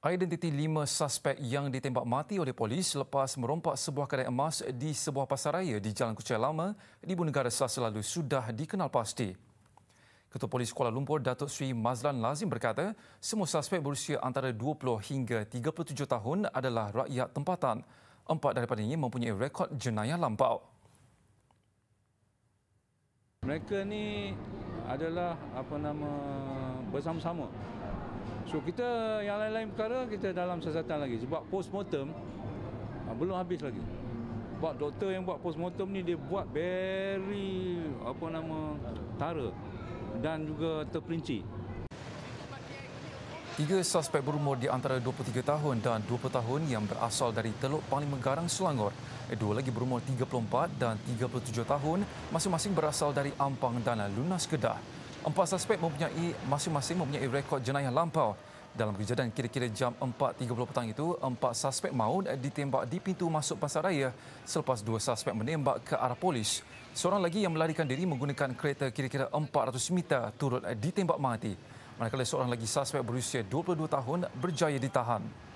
Identiti lima suspek yang ditembak mati oleh polis selepas merompak sebuah kedai emas di sebuah pasaraya di Jalan Kucai Lama di Ibu Negara Selasa lalu sudah dikenal pasti. Ketua Polis Kuala Lumpur Datuk Sri Mazlan Lazim berkata, semua suspek berusia antara 20 hingga 37 tahun adalah rakyat tempatan. Empat daripada ini mempunyai rekod jenayah lampau. Mereka ni adalah apa nama bersama-sama So kita yang lain-lain perkara kita dalam siasatan lagi sebab postmortem uh, belum habis lagi. Sebab doktor yang buat postmortem ni dia buat very apa nama tara dan juga terperinci. Tiga suspek berumur di antara 23 tahun dan 20 tahun yang berasal dari Teluk Paling Menggarang, Selangor. Dua lagi berumur 34 dan 37 tahun masing-masing berasal dari Ampang dan Lunas Kedah. Empat suspek mempunyai masing-masing mempunyai rekod jenayah lampau. Dalam kejadian kira-kira jam 4.30 petang itu, empat suspek maut ditembak di pintu masuk pasar raya selepas dua suspek menembak ke arah polis. Seorang lagi yang melarikan diri menggunakan kereta kira-kira 400 meter turut ditembak mati. Manakala seorang lagi suspek berusia 22 tahun berjaya ditahan.